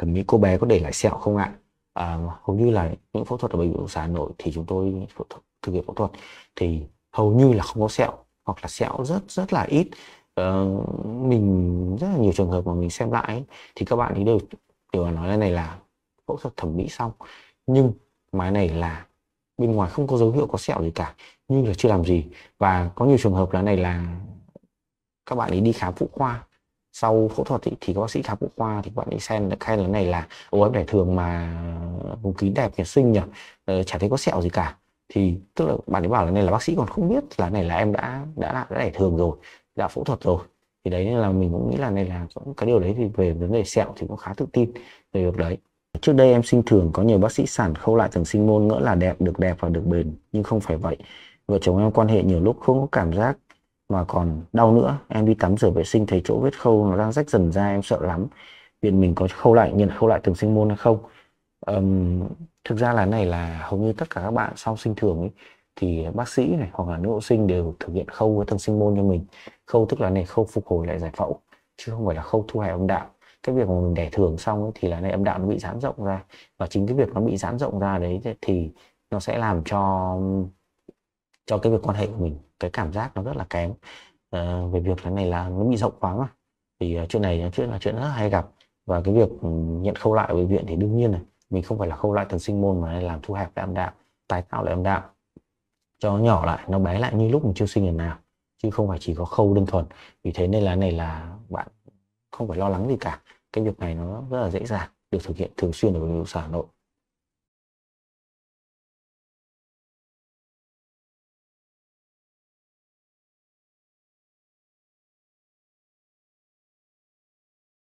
thẩm mỹ cô bé có để lại sẹo không ạ à, hầu như là những phẫu thuật ở bệnh viện sản Hà Nội thì chúng tôi thực hiện phẫu thuật thì hầu như là không có sẹo hoặc là sẹo rất rất là ít ờ, mình rất là nhiều trường hợp mà mình xem lại ấy, thì các bạn ấy đều đều nói này là phẫu thuật thẩm mỹ xong nhưng máy này là bên ngoài không có dấu hiệu có sẹo gì cả nhưng là chưa làm gì và có nhiều trường hợp là này là các bạn ấy đi khám phụ khoa sau phẫu thuật thì thì các bác sĩ khám phụ khoa thì bạn ấy xem được khen là này là ô em này thường mà vùng kín đẹp nhật sinh nhỉ ờ, chả thấy có sẹo gì cả thì tức là bạn ấy bảo là này là bác sĩ còn không biết là này là em đã đã đã, đã đẻ thường rồi đã phẫu thuật rồi thì đấy nên là mình cũng nghĩ là này là cái điều đấy thì về vấn đề sẹo thì cũng khá tự tin về việc đấy Trước đây em sinh thường có nhiều bác sĩ sản khâu lại thường sinh môn ngỡ là đẹp, được đẹp và được bền, nhưng không phải vậy. Vợ chồng em quan hệ nhiều lúc không có cảm giác mà còn đau nữa em đi tắm rửa vệ sinh thấy chỗ vết khâu nó đang rách dần ra em sợ lắm viện mình có khâu lại nhận khâu lại từng sinh môn hay không um, thực ra là này là hầu như tất cả các bạn sau sinh thường ấy, thì bác sĩ này hoặc là nữ hộ sinh đều thực hiện khâu với thân sinh môn cho mình khâu tức là này khâu phục hồi lại giải phẫu chứ không phải là khâu thu hẹp âm đạo cái việc mà mình đẻ thường xong ấy, thì là này âm đạo nó bị giãn rộng ra và chính cái việc nó bị giãn rộng ra đấy thì nó sẽ làm cho cho cái việc quan hệ của mình cái cảm giác nó rất là kém à, về việc cái này là nó bị rộng quá mà thì uh, chuyện này chuyện là chuyện rất hay gặp và cái việc ừ, nhận khâu lại ở bệnh viện thì đương nhiên này mình không phải là khâu lại thần sinh môn mà làm thu hẹp lại âm đạo tái tạo lại âm đạo cho nhỏ lại nó bé lại như lúc mình chưa sinh lần nào chứ không phải chỉ có khâu đơn thuần vì thế nên là này là bạn không phải lo lắng gì cả cái việc này nó rất là dễ dàng được thực hiện thường xuyên ở bệnh viện sản nội